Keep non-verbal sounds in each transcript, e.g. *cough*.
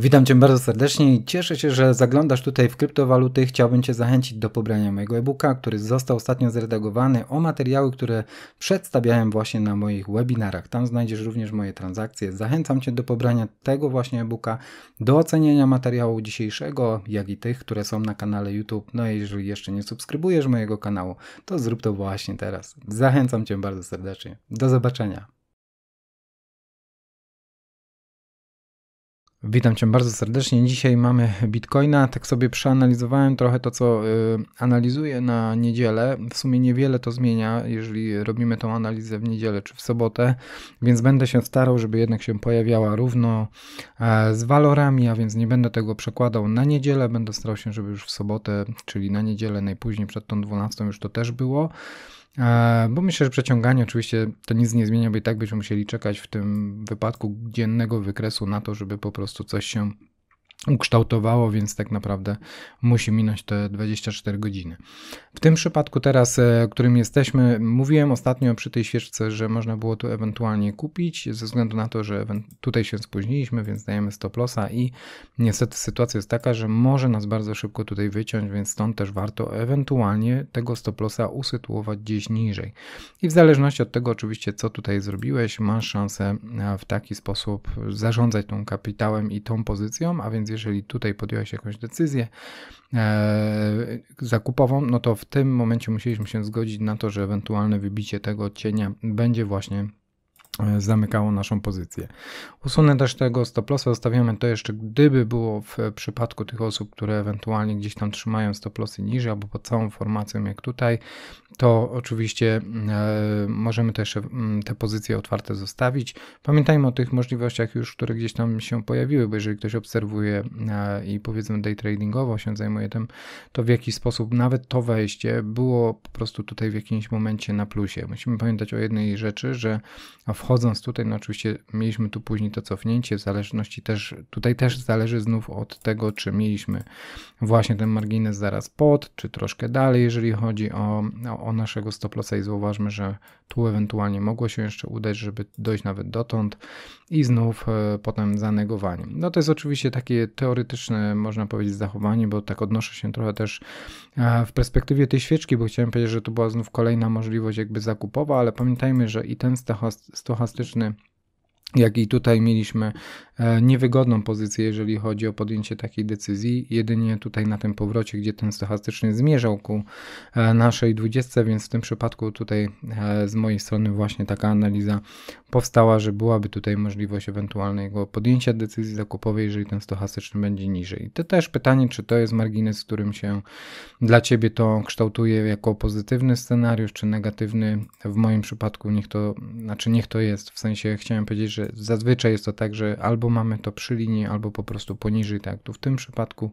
Witam Cię bardzo serdecznie i cieszę się, że zaglądasz tutaj w kryptowaluty. Chciałbym Cię zachęcić do pobrania mojego e-booka, który został ostatnio zredagowany o materiały, które przedstawiałem właśnie na moich webinarach. Tam znajdziesz również moje transakcje. Zachęcam Cię do pobrania tego właśnie e-booka, do ocenienia materiału dzisiejszego, jak i tych, które są na kanale YouTube. No i jeżeli jeszcze nie subskrybujesz mojego kanału, to zrób to właśnie teraz. Zachęcam Cię bardzo serdecznie. Do zobaczenia. Witam Cię bardzo serdecznie. Dzisiaj mamy Bitcoina. Tak sobie przeanalizowałem trochę to, co y, analizuję na niedzielę. W sumie niewiele to zmienia, jeżeli robimy tą analizę w niedzielę czy w sobotę, więc będę się starał, żeby jednak się pojawiała równo e, z walorami, a więc nie będę tego przekładał na niedzielę. Będę starał się, żeby już w sobotę, czyli na niedzielę najpóźniej przed tą 12 już to też było. E, bo myślę, że przeciąganie oczywiście to nic nie zmienia, bo i tak byśmy musieli czekać w tym wypadku dziennego wykresu na to, żeby po prostu coś się ukształtowało, więc tak naprawdę musi minąć te 24 godziny. W tym przypadku teraz, e, którym jesteśmy, mówiłem ostatnio przy tej świeczce, że można było tu ewentualnie kupić, ze względu na to, że tutaj się spóźniliśmy, więc dajemy stop lossa i niestety sytuacja jest taka, że może nas bardzo szybko tutaj wyciąć, więc stąd też warto ewentualnie tego stop lossa usytuować gdzieś niżej. I w zależności od tego oczywiście, co tutaj zrobiłeś, masz szansę e, w taki sposób zarządzać tą kapitałem i tą pozycją, a więc jeżeli tutaj podjąłeś jakąś decyzję e, zakupową, no to w tym momencie musieliśmy się zgodzić na to, że ewentualne wybicie tego cienia będzie właśnie E, zamykało naszą pozycję. Usunę też tego stop lossa, zostawiamy to jeszcze gdyby było w przypadku tych osób, które ewentualnie gdzieś tam trzymają stop lossy niżej albo pod całą formacją jak tutaj, to oczywiście e, możemy też e, te pozycje otwarte zostawić. Pamiętajmy o tych możliwościach już, które gdzieś tam się pojawiły, bo jeżeli ktoś obserwuje e, i powiedzmy day tradingowo się zajmuje tym, to w jakiś sposób nawet to wejście było po prostu tutaj w jakimś momencie na plusie. Musimy pamiętać o jednej rzeczy, że wchodząc tutaj, no oczywiście mieliśmy tu później to cofnięcie, w zależności też, tutaj też zależy znów od tego, czy mieliśmy właśnie ten margines zaraz pod, czy troszkę dalej, jeżeli chodzi o, o, o naszego stoplosa i zauważmy, że tu ewentualnie mogło się jeszcze udać, żeby dojść nawet dotąd i znów e, potem zanegowanie. No to jest oczywiście takie teoretyczne, można powiedzieć, zachowanie, bo tak odnoszę się trochę też e, w perspektywie tej świeczki, bo chciałem powiedzieć, że to była znów kolejna możliwość jakby zakupowa, ale pamiętajmy, że i ten stochasty stochastyczny, jak i tutaj mieliśmy E, niewygodną pozycję, jeżeli chodzi o podjęcie takiej decyzji. Jedynie tutaj na tym powrocie, gdzie ten stochastyczny zmierzał ku e, naszej dwudziestce, więc w tym przypadku tutaj e, z mojej strony właśnie taka analiza powstała, że byłaby tutaj możliwość ewentualnego podjęcia decyzji zakupowej, jeżeli ten stochastyczny będzie niżej. To też pytanie, czy to jest margines, którym się dla Ciebie to kształtuje jako pozytywny scenariusz, czy negatywny. W moim przypadku niech to, znaczy niech to jest, w sensie chciałem powiedzieć, że zazwyczaj jest to tak, że albo mamy to przy linii albo po prostu poniżej tak jak tu W tym przypadku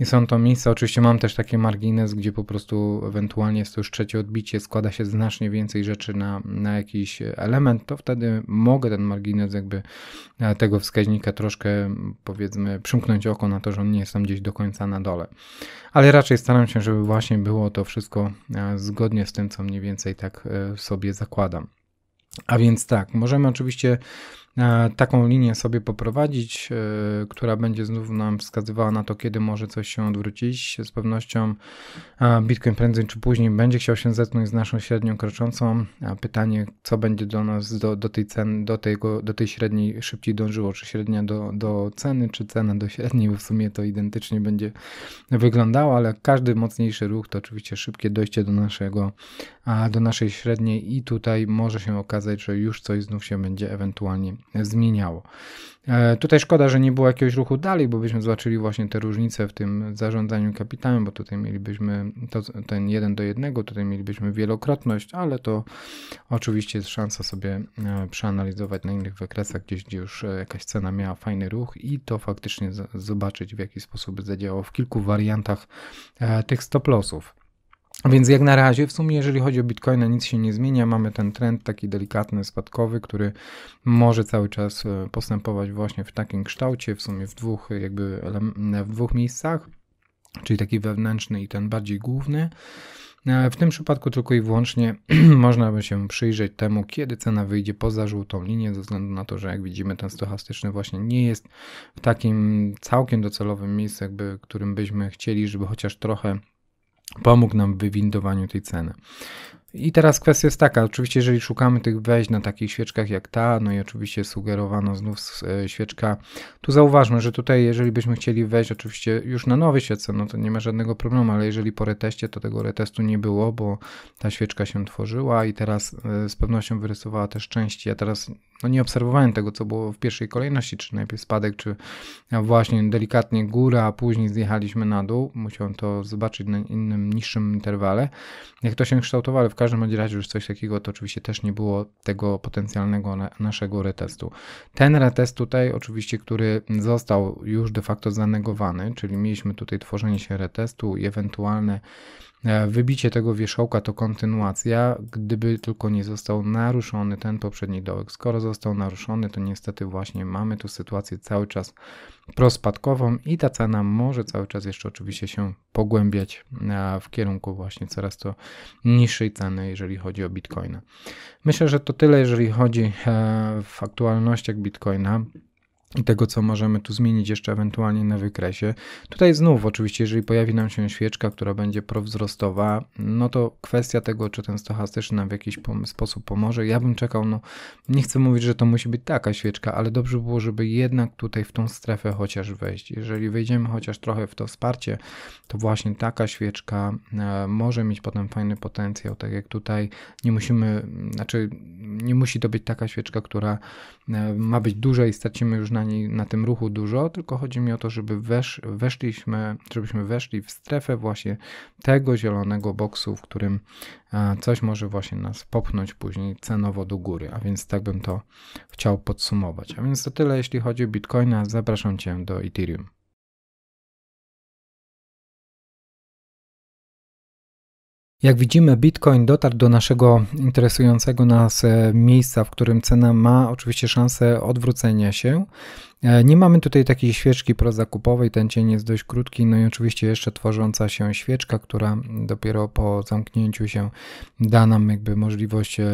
I są to miejsca, oczywiście mam też taki margines, gdzie po prostu ewentualnie jest to już trzecie odbicie, składa się znacznie więcej rzeczy na, na jakiś element, to wtedy mogę ten margines jakby e, tego wskaźnika troszkę powiedzmy przymknąć oko na to, że on nie jest tam gdzieś do końca na dole. Ale raczej staram się, żeby właśnie było to wszystko e, zgodnie z tym, co mniej więcej tak e, sobie zakładam. A więc tak, możemy oczywiście E, taką linię sobie poprowadzić, e, która będzie znów nam wskazywała na to, kiedy może coś się odwrócić. Z pewnością e, Bitcoin prędzej czy później będzie chciał się zetknąć z naszą średnią kroczącą. Pytanie, co będzie do nas, do, do tej ceny, do, tego, do tej średniej szybciej dążyło, czy średnia do, do ceny, czy cena do średniej, bo w sumie to identycznie będzie wyglądało, ale każdy mocniejszy ruch to oczywiście szybkie dojście do naszego, do naszej średniej i tutaj może się okazać, że już coś znów się będzie ewentualnie zmieniało. E, tutaj szkoda, że nie było jakiegoś ruchu dalej, bo byśmy zobaczyli właśnie te różnice w tym zarządzaniu kapitałem, bo tutaj mielibyśmy to, ten 1 do 1, tutaj mielibyśmy wielokrotność, ale to oczywiście jest szansa sobie e, przeanalizować na innych wykresach, gdzieś gdzie już e, jakaś cena miała fajny ruch i to faktycznie zobaczyć w jaki sposób zadziałało w kilku wariantach tych stop lossów. Więc jak na razie, w sumie, jeżeli chodzi o Bitcoina, nic się nie zmienia. Mamy ten trend taki delikatny, spadkowy, który może cały czas e, postępować właśnie w takim kształcie, w sumie w dwóch, jakby w dwóch miejscach, czyli taki wewnętrzny i ten bardziej główny. E, w tym przypadku tylko i wyłącznie *clears throat* można by się przyjrzeć temu, kiedy cena wyjdzie poza żółtą linię, ze względu na to, że jak widzimy ten stochastyczny właśnie nie jest w takim całkiem docelowym miejscu, jakby, którym byśmy chcieli, żeby chociaż trochę pomógł nam w wywindowaniu tej ceny. I teraz kwestia jest taka, oczywiście jeżeli szukamy tych wejść na takich świeczkach jak ta, no i oczywiście sugerowano znów e, świeczka, tu zauważmy, że tutaj jeżeli byśmy chcieli wejść oczywiście już na nowy świeczce, no to nie ma żadnego problemu, ale jeżeli po reteście, to tego retestu nie było, bo ta świeczka się tworzyła i teraz e, z pewnością wyrysowała też części. Ja teraz no nie obserwowałem tego, co było w pierwszej kolejności, czy najpierw spadek, czy właśnie delikatnie góra, a później zjechaliśmy na dół. Musiałem to zobaczyć na innym, niższym interwale. Jak to się kształtowało, w każdym bądź razie już coś takiego to oczywiście też nie było tego potencjalnego na, naszego retestu. Ten retest tutaj oczywiście, który został już de facto zanegowany, czyli mieliśmy tutaj tworzenie się retestu i ewentualne E, wybicie tego wierzchołka to kontynuacja, gdyby tylko nie został naruszony ten poprzedni dołek. Skoro został naruszony, to niestety właśnie mamy tu sytuację cały czas prospadkową i ta cena może cały czas jeszcze oczywiście się pogłębiać e, w kierunku właśnie coraz to niższej ceny, jeżeli chodzi o Bitcoina. Myślę, że to tyle, jeżeli chodzi e, w aktualnościach Bitcoina i tego, co możemy tu zmienić jeszcze ewentualnie na wykresie. Tutaj znów, oczywiście, jeżeli pojawi nam się świeczka, która będzie prowzrostowa, no to kwestia tego, czy ten stochastyczny nam w jakiś sposób pomoże. Ja bym czekał, no nie chcę mówić, że to musi być taka świeczka, ale dobrze było, żeby jednak tutaj w tą strefę chociaż wejść. Jeżeli wejdziemy chociaż trochę w to wsparcie, to właśnie taka świeczka e, może mieć potem fajny potencjał, tak jak tutaj nie musimy, znaczy nie musi to być taka świeczka, która e, ma być duża i stracimy już na na, na tym ruchu dużo, tylko chodzi mi o to, żeby wesz, weszliśmy, żebyśmy weszli w strefę właśnie tego zielonego boksu, w którym e, coś może właśnie nas popchnąć później cenowo do góry, a więc tak bym to chciał podsumować. A więc to tyle, jeśli chodzi o Bitcoina. Zapraszam Cię do Ethereum. Jak widzimy, Bitcoin dotarł do naszego interesującego nas e, miejsca, w którym cena ma oczywiście szansę odwrócenia się. E, nie mamy tutaj takiej świeczki prozakupowej, ten cień jest dość krótki, no i oczywiście jeszcze tworząca się świeczka, która dopiero po zamknięciu się da nam jakby możliwość e,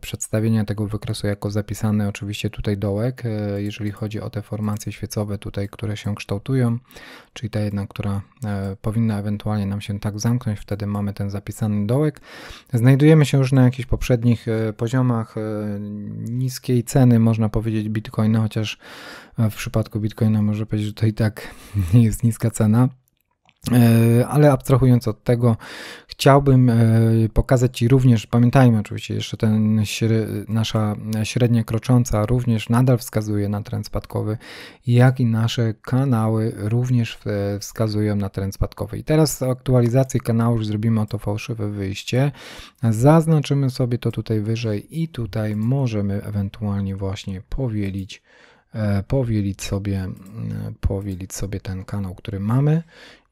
przedstawienia tego wykresu jako zapisany oczywiście tutaj dołek, e, jeżeli chodzi o te formacje świecowe tutaj, które się kształtują, czyli ta jedna, która powinna ewentualnie nam się tak zamknąć, wtedy mamy ten zapisany dołek. Znajdujemy się już na jakichś poprzednich poziomach niskiej ceny, można powiedzieć, bitcoina, chociaż w przypadku Bitcoina może powiedzieć, że to i tak nie *laughs* jest niska cena. E, ale abstrahując od tego, chciałbym e, pokazać Ci również, pamiętajmy oczywiście, jeszcze ten, nasza średnia krocząca również nadal wskazuje na trend spadkowy, jak i nasze kanały również wskazują na trend spadkowy. I teraz aktualizacji kanału już zrobimy oto fałszywe wyjście. Zaznaczymy sobie to tutaj wyżej i tutaj możemy ewentualnie właśnie powielić E, powielić sobie, e, powielić sobie ten kanał, który mamy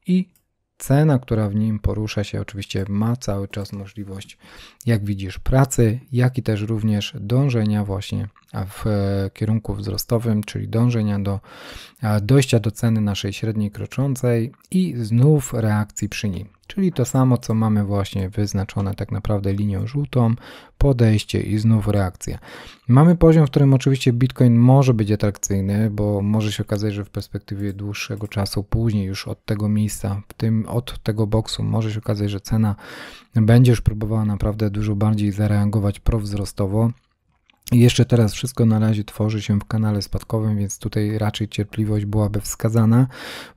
i cena, która w nim porusza się, oczywiście ma cały czas możliwość, jak widzisz, pracy, jak i też również dążenia właśnie w e, kierunku wzrostowym, czyli dążenia do dojścia do ceny naszej średniej kroczącej i znów reakcji przy niej. Czyli to samo, co mamy właśnie wyznaczone tak naprawdę linią żółtą, podejście i znów reakcja. Mamy poziom, w którym oczywiście Bitcoin może być atrakcyjny, bo może się okazać, że w perspektywie dłuższego czasu, później już od tego miejsca, w tym od tego boksu, może się okazać, że cena będzie już próbowała naprawdę dużo bardziej zareagować prowzrostowo jeszcze teraz wszystko na razie tworzy się w kanale spadkowym, więc tutaj raczej cierpliwość byłaby wskazana,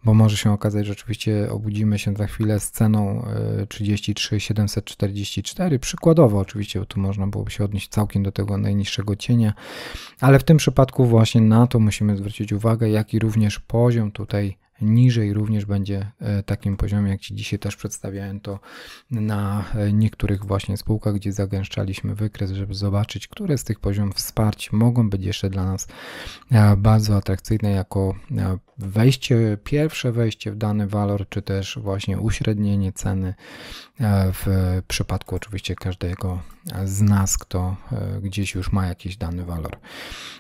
bo może się okazać, że oczywiście obudzimy się za chwilę z ceną 33 e, 744. Przykładowo, oczywiście, tu można byłoby się odnieść całkiem do tego najniższego cienia, ale w tym przypadku właśnie na to musimy zwrócić uwagę, jak i również poziom tutaj niżej również będzie e, takim poziomie, jak Ci dzisiaj też przedstawiałem to na e, niektórych właśnie spółkach, gdzie zagęszczaliśmy wykres, żeby zobaczyć, które z tych poziomów wsparć mogą być jeszcze dla nas e, bardzo atrakcyjne jako wejście, pierwsze wejście w dany walor, czy też właśnie uśrednienie ceny w przypadku oczywiście każdego z nas, kto e, gdzieś już ma jakiś dany walor.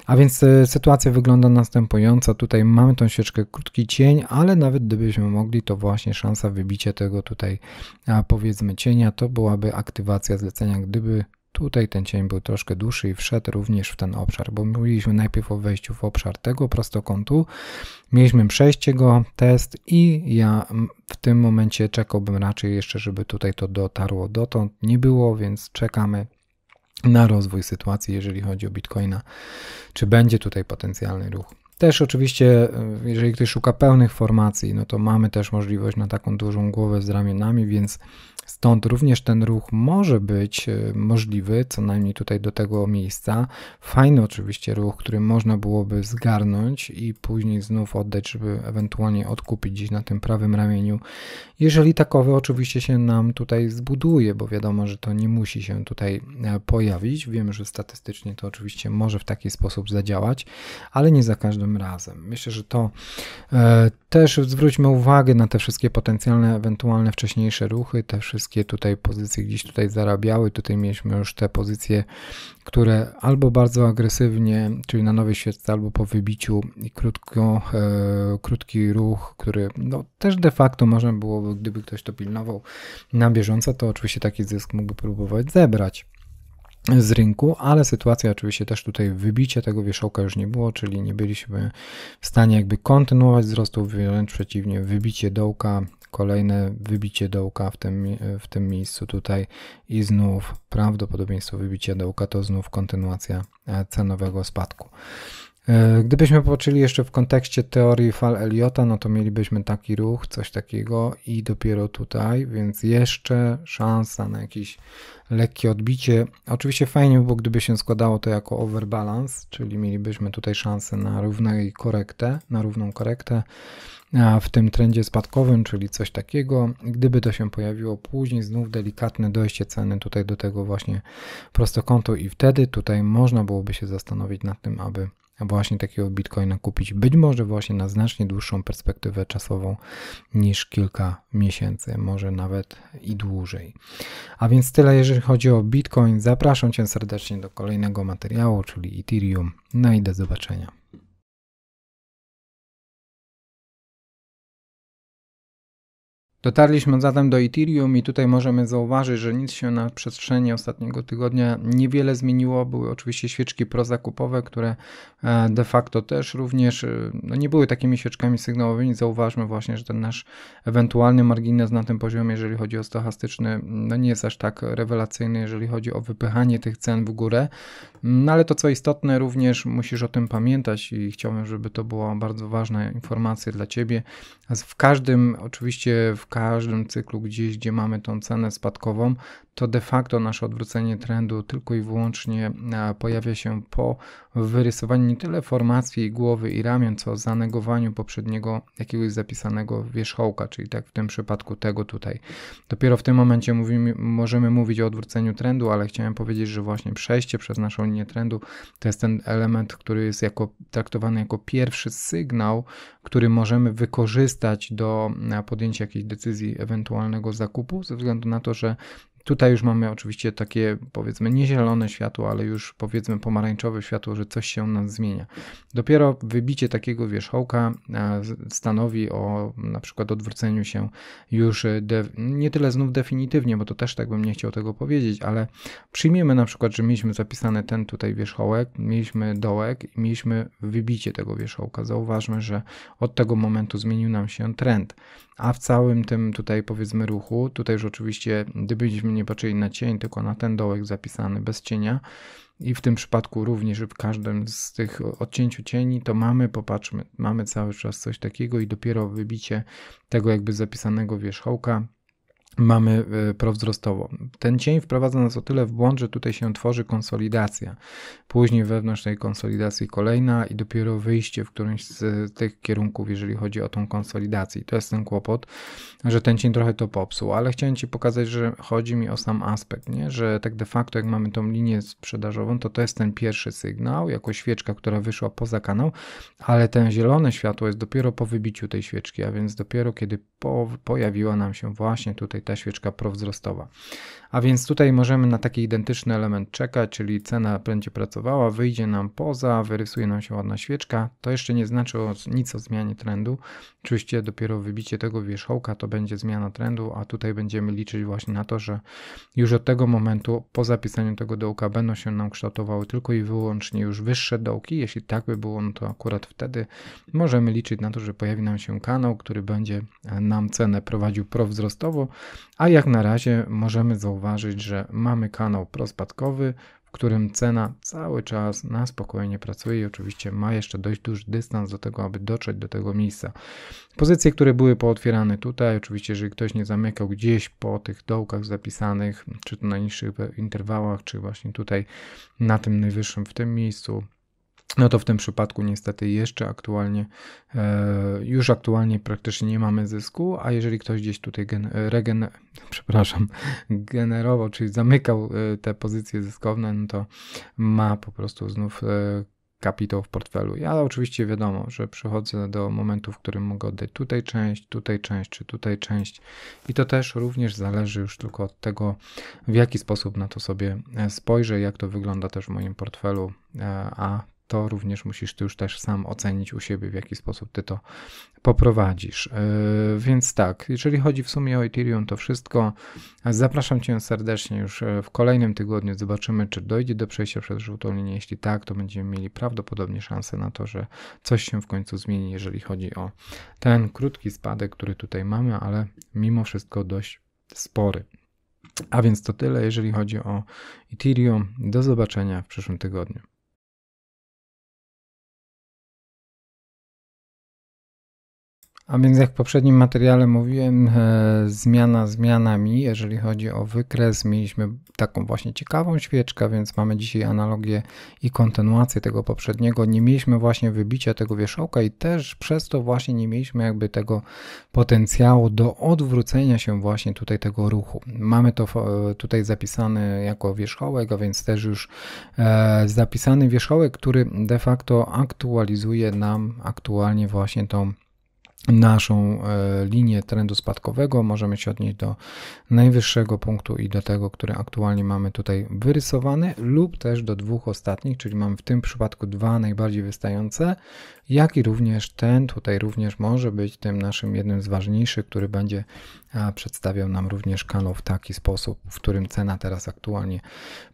A więc e, sytuacja wygląda następująco. Tutaj mamy tą sieczkę krótki cień, ale nawet gdybyśmy mogli, to właśnie szansa wybicia tego tutaj powiedzmy cienia to byłaby aktywacja zlecenia, gdyby Tutaj ten cień był troszkę dłuższy i wszedł również w ten obszar, bo mówiliśmy najpierw o wejściu w obszar tego prostokątu, mieliśmy przejście go, test i ja w tym momencie czekałbym raczej jeszcze, żeby tutaj to dotarło dotąd. Nie było, więc czekamy na rozwój sytuacji, jeżeli chodzi o Bitcoina. Czy będzie tutaj potencjalny ruch? Też oczywiście, e, jeżeli ktoś szuka pełnych formacji, no to mamy też możliwość na taką dużą głowę z ramionami, więc stąd również ten ruch może być e, możliwy, co najmniej tutaj do tego miejsca. Fajny oczywiście ruch, który można byłoby zgarnąć i później znów oddać, żeby ewentualnie odkupić gdzieś na tym prawym ramieniu. Jeżeli takowy oczywiście się nam tutaj zbuduje, bo wiadomo, że to nie musi się tutaj e, pojawić. Wiemy, że statystycznie to oczywiście może w taki sposób zadziałać, ale nie za każdym razem. Myślę, że to e, też zwróćmy uwagę na te wszystkie potencjalne, ewentualne wcześniejsze ruchy, te wszystkie tutaj pozycje gdzieś tutaj zarabiały, tutaj mieliśmy już te pozycje, które albo bardzo agresywnie, czyli na nowej świeczce, albo po wybiciu i krótko, e, krótki ruch, który no, też de facto można byłoby, gdyby ktoś to pilnował na bieżąco, to oczywiście taki zysk mógłby próbować zebrać z rynku, ale sytuacja oczywiście też tutaj wybicie tego wierzchołka już nie było, czyli nie byliśmy w stanie jakby kontynuować wzrostu, wręcz przeciwnie, wybicie dołka, kolejne wybicie dołka w tym, w tym miejscu tutaj i znów prawdopodobieństwo wybicia dołka to znów kontynuacja e, cenowego spadku. E, gdybyśmy popatrzyli jeszcze w kontekście teorii fal Eliota, no to mielibyśmy taki ruch, coś takiego i dopiero tutaj, więc jeszcze szansa na jakieś lekkie odbicie. Oczywiście fajnie by było, gdyby się składało to jako overbalance, czyli mielibyśmy tutaj szansę na równą korektę, na równą korektę w tym trendzie spadkowym, czyli coś takiego. Gdyby to się pojawiło później, znów delikatne dojście ceny tutaj do tego właśnie prostokątu i wtedy tutaj można byłoby się zastanowić nad tym, aby właśnie takiego bitcoina kupić. Być może właśnie na znacznie dłuższą perspektywę czasową niż kilka miesięcy, może nawet i dłużej. A więc tyle, jeżeli chodzi o bitcoin. Zapraszam Cię serdecznie do kolejnego materiału, czyli Ethereum. No i do zobaczenia. Dotarliśmy zatem do Ethereum i tutaj możemy zauważyć, że nic się na przestrzeni ostatniego tygodnia niewiele zmieniło. Były oczywiście świeczki prozakupowe, które e, de facto też również e, no nie były takimi świeczkami sygnałowymi. Zauważmy właśnie, że ten nasz ewentualny margines na tym poziomie, jeżeli chodzi o stochastyczny, no nie jest aż tak rewelacyjny, jeżeli chodzi o wypychanie tych cen w górę. No ale to co istotne, również musisz o tym pamiętać i chciałbym, żeby to była bardzo ważna informacja dla Ciebie. W każdym, oczywiście w każdym cyklu gdzieś, gdzie mamy tą cenę spadkową, to de facto nasze odwrócenie trendu tylko i wyłącznie e, pojawia się po wyrysowaniu nie tyle formacji głowy i ramion, co zanegowaniu poprzedniego jakiegoś zapisanego wierzchołka, czyli tak w tym przypadku tego tutaj. Dopiero w tym momencie mówimy, możemy mówić o odwróceniu trendu, ale chciałem powiedzieć, że właśnie przejście przez naszą linię trendu to jest ten element, który jest jako, traktowany jako pierwszy sygnał, który możemy wykorzystać do e, podjęcia jakiejś decyzji decyzji ewentualnego zakupu, ze względu na to, że Tutaj już mamy oczywiście takie powiedzmy nie zielone światło, ale już powiedzmy pomarańczowe światło, że coś się u nas zmienia. Dopiero wybicie takiego wierzchołka e, stanowi o na przykład odwróceniu się już e, nie tyle znów definitywnie, bo to też tak bym nie chciał tego powiedzieć, ale przyjmiemy na przykład, że mieliśmy zapisany ten tutaj wierzchołek, mieliśmy dołek i mieliśmy wybicie tego wierzchołka. Zauważmy, że od tego momentu zmienił nam się trend. A w całym tym tutaj powiedzmy ruchu, tutaj już oczywiście gdybyśmy nie patrzyli na cień, tylko na ten dołek zapisany bez cienia i w tym przypadku również w każdym z tych odcięciu cieni, to mamy, popatrzmy, mamy cały czas coś takiego i dopiero wybicie tego jakby zapisanego wierzchołka mamy e, prowzrostowo Ten cień wprowadza nas o tyle w błąd, że tutaj się tworzy konsolidacja. Później wewnątrz tej konsolidacji kolejna i dopiero wyjście w którymś z e, tych kierunków, jeżeli chodzi o tą konsolidację. I to jest ten kłopot, że ten cień trochę to popsuł, ale chciałem Ci pokazać, że chodzi mi o sam aspekt, nie? że tak de facto jak mamy tą linię sprzedażową, to to jest ten pierwszy sygnał, jako świeczka, która wyszła poza kanał, ale ten zielone światło jest dopiero po wybiciu tej świeczki, a więc dopiero kiedy po, pojawiła nam się właśnie tutaj ta świeczka prowzrostowa. A więc tutaj możemy na taki identyczny element czekać, czyli cena będzie pracowała, wyjdzie nam poza, wyrysuje nam się ładna świeczka. To jeszcze nie znaczy o, nic o zmianie trendu. Oczywiście dopiero wybicie tego wierzchołka to będzie zmiana trendu, a tutaj będziemy liczyć właśnie na to, że już od tego momentu po zapisaniu tego dołka będą się nam kształtowały tylko i wyłącznie już wyższe dołki. Jeśli tak by było, no to akurat wtedy możemy liczyć na to, że pojawi nam się kanał, który będzie e, nam cenę prowadził prowzrostowo, a jak na razie możemy zauważyć, że mamy kanał prospadkowy, w którym cena cały czas na spokojnie pracuje i oczywiście ma jeszcze dość duży dystans do tego, aby dotrzeć do tego miejsca. Pozycje, które były pootwierane tutaj, oczywiście jeżeli ktoś nie zamykał gdzieś po tych dołkach zapisanych, czy to na niższych interwałach, czy właśnie tutaj na tym najwyższym w tym miejscu, no to w tym przypadku niestety jeszcze aktualnie, e, już aktualnie praktycznie nie mamy zysku, a jeżeli ktoś gdzieś tutaj gen, regen, *laughs* przepraszam, generował, czyli zamykał e, te pozycje zyskowne, no to ma po prostu znów e, kapitał w portfelu. Ja oczywiście wiadomo, że przychodzę do momentu, w którym mogę oddać tutaj część, tutaj część, czy tutaj część. I to też również zależy już tylko od tego, w jaki sposób na to sobie spojrzę, jak to wygląda też w moim portfelu, a to również musisz ty już też sam ocenić u siebie, w jaki sposób ty to poprowadzisz. E, więc tak, jeżeli chodzi w sumie o Ethereum, to wszystko. Zapraszam cię serdecznie już e, w kolejnym tygodniu. Zobaczymy, czy dojdzie do przejścia przez żółtą linię. Jeśli tak, to będziemy mieli prawdopodobnie szansę na to, że coś się w końcu zmieni, jeżeli chodzi o ten krótki spadek, który tutaj mamy, ale mimo wszystko dość spory. A więc to tyle, jeżeli chodzi o Ethereum. Do zobaczenia w przyszłym tygodniu. A więc jak w poprzednim materiale mówiłem, e, zmiana zmianami, jeżeli chodzi o wykres, mieliśmy taką właśnie ciekawą świeczkę, więc mamy dzisiaj analogię i kontynuację tego poprzedniego. Nie mieliśmy właśnie wybicia tego wierzchołka i też przez to właśnie nie mieliśmy jakby tego potencjału do odwrócenia się właśnie tutaj tego ruchu. Mamy to e, tutaj zapisane jako wierzchołek, a więc też już e, zapisany wierzchołek, który de facto aktualizuje nam aktualnie właśnie tą naszą e, linię trendu spadkowego. Możemy się odnieść do najwyższego punktu i do tego, który aktualnie mamy tutaj wyrysowany, lub też do dwóch ostatnich, czyli mamy w tym przypadku dwa najbardziej wystające, jak i również ten tutaj również może być tym naszym jednym z ważniejszych, który będzie a przedstawiał nam również kanał w taki sposób, w którym cena teraz aktualnie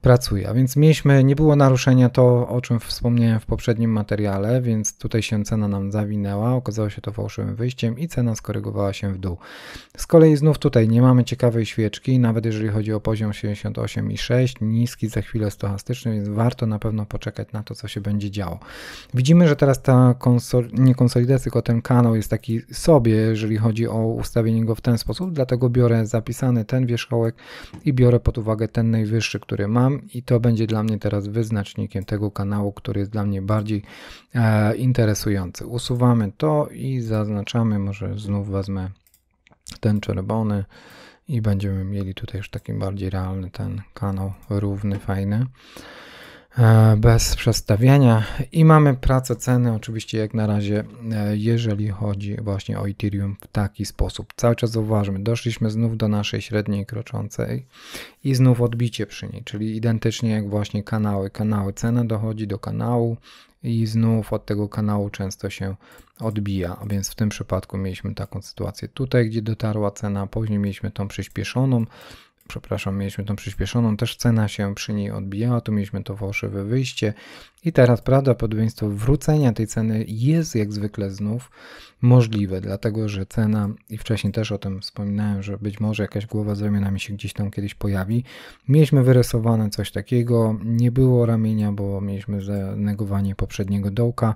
pracuje. A więc mieliśmy, nie było naruszenia to, o czym wspomniałem w poprzednim materiale, więc tutaj się cena nam zawinęła, okazało się to fałszywym wyjściem i cena skorygowała się w dół. Z kolei znów tutaj nie mamy ciekawej świeczki, nawet jeżeli chodzi o poziom 78,6, niski za chwilę stochastyczny, więc warto na pewno poczekać na to, co się będzie działo. Widzimy, że teraz ta konsol nie konsolidacja, tylko ten kanał jest taki sobie, jeżeli chodzi o ustawienie go w ten sposób, dlatego biorę zapisany ten wierzchołek i biorę pod uwagę ten najwyższy, który mam i to będzie dla mnie teraz wyznacznikiem tego kanału, który jest dla mnie bardziej e, interesujący. Usuwamy to i zaznaczamy, może znów wezmę ten czerwony i będziemy mieli tutaj już taki bardziej realny ten kanał, równy, fajny. E, bez przestawiania i mamy pracę ceny oczywiście jak na razie, e, jeżeli chodzi właśnie o Ethereum w taki sposób. Cały czas zauważmy, doszliśmy znów do naszej średniej kroczącej i znów odbicie przy niej, czyli identycznie jak właśnie kanały. Kanały, cena dochodzi do kanału i znów od tego kanału często się odbija, a więc w tym przypadku mieliśmy taką sytuację tutaj, gdzie dotarła cena, później mieliśmy tą przyspieszoną, przepraszam, mieliśmy tą przyspieszoną, też cena się przy niej odbijała, tu mieliśmy to fałszywe wyjście i teraz prawdopodobieństwo wrócenia tej ceny jest jak zwykle znów możliwe, dlatego że cena, i wcześniej też o tym wspominałem, że być może jakaś głowa z ramionami się gdzieś tam kiedyś pojawi. Mieliśmy wyrysowane coś takiego, nie było ramienia, bo mieliśmy zanegowanie poprzedniego dołka,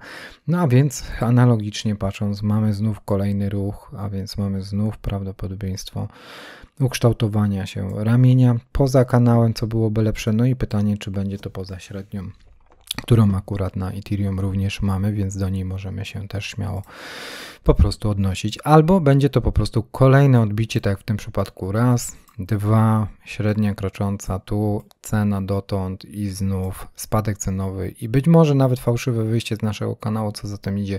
no a więc analogicznie patrząc mamy znów kolejny ruch, a więc mamy znów prawdopodobieństwo ukształtowania się ramienia poza kanałem, co byłoby lepsze. No i pytanie, czy będzie to poza średnią którą akurat na Ethereum również mamy, więc do niej możemy się też śmiało po prostu odnosić. Albo będzie to po prostu kolejne odbicie, tak jak w tym przypadku raz, dwa średnia krocząca tu, cena dotąd i znów spadek cenowy i być może nawet fałszywe wyjście z naszego kanału, co za tym idzie.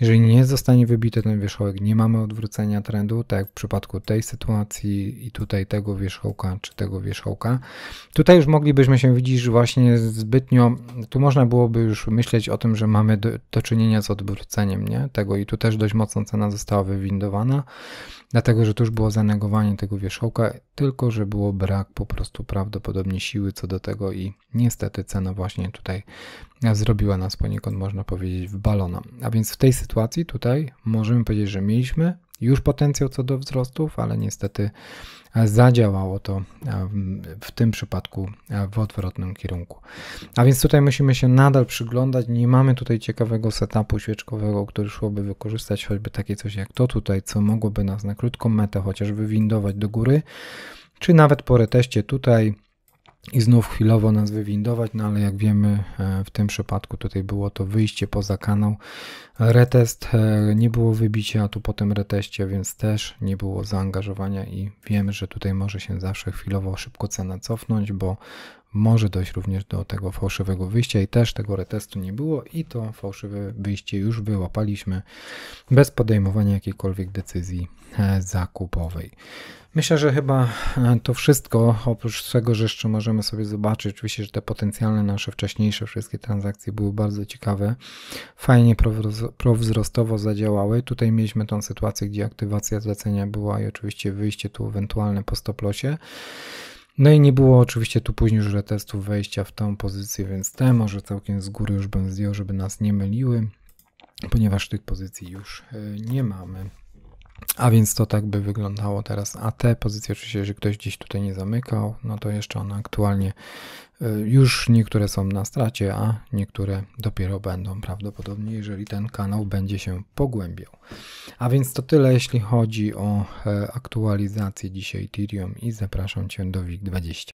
Jeżeli nie zostanie wybity ten wierzchołek, nie mamy odwrócenia trendu, tak jak w przypadku tej sytuacji i tutaj tego wierzchołka, czy tego wierzchołka. Tutaj już moglibyśmy się widzieć że właśnie zbytnio, tu można byłoby już myśleć o tym, że mamy do, do czynienia z odwróceniem nie? tego i tu też dość mocno cena została wywindowana, dlatego, że tu już było zanegowanie tego wierzchołka tylko że było brak po prostu prawdopodobnie siły co do tego i niestety cena właśnie tutaj zrobiła nas poniekąd, można powiedzieć, w balona. A więc w tej sytuacji tutaj możemy powiedzieć, że mieliśmy już potencjał co do wzrostów, ale niestety e, zadziałało to e, w tym przypadku e, w odwrotnym kierunku. A więc tutaj musimy się nadal przyglądać. Nie mamy tutaj ciekawego setupu świeczkowego, który szłoby wykorzystać choćby takie coś jak to tutaj, co mogłoby nas na krótką metę chociaż wywindować do góry, czy nawet po reteście tutaj i znów chwilowo nas wywindować, no ale jak wiemy e, w tym przypadku tutaj było to wyjście poza kanał. Retest e, nie było wybicia, a tu potem reteście, więc też nie było zaangażowania i wiemy, że tutaj może się zawsze chwilowo szybko cena cofnąć, bo może dojść również do tego fałszywego wyjścia i też tego retestu nie było i to fałszywe wyjście już wyłapaliśmy bez podejmowania jakiejkolwiek decyzji e, zakupowej. Myślę, że chyba e, to wszystko, oprócz tego, że jeszcze możemy sobie zobaczyć, oczywiście, że te potencjalne nasze wcześniejsze wszystkie transakcje były bardzo ciekawe, fajnie prowzrostowo zadziałały. Tutaj mieliśmy tą sytuację, gdzie aktywacja zlecenia była i oczywiście wyjście tu ewentualne po stoplosie. No i nie było oczywiście tu później już testów wejścia w tą pozycję, więc te może całkiem z góry już bym zdjął, żeby nas nie myliły, ponieważ tych pozycji już e, nie mamy. A więc to tak by wyglądało teraz. A te pozycje, oczywiście, jeżeli ktoś dziś tutaj nie zamykał, no to jeszcze one aktualnie y, już niektóre są na stracie, a niektóre dopiero będą prawdopodobnie, jeżeli ten kanał będzie się pogłębiał. A więc to tyle, jeśli chodzi o e, aktualizację dzisiaj Ethereum i zapraszam Cię do WIG20.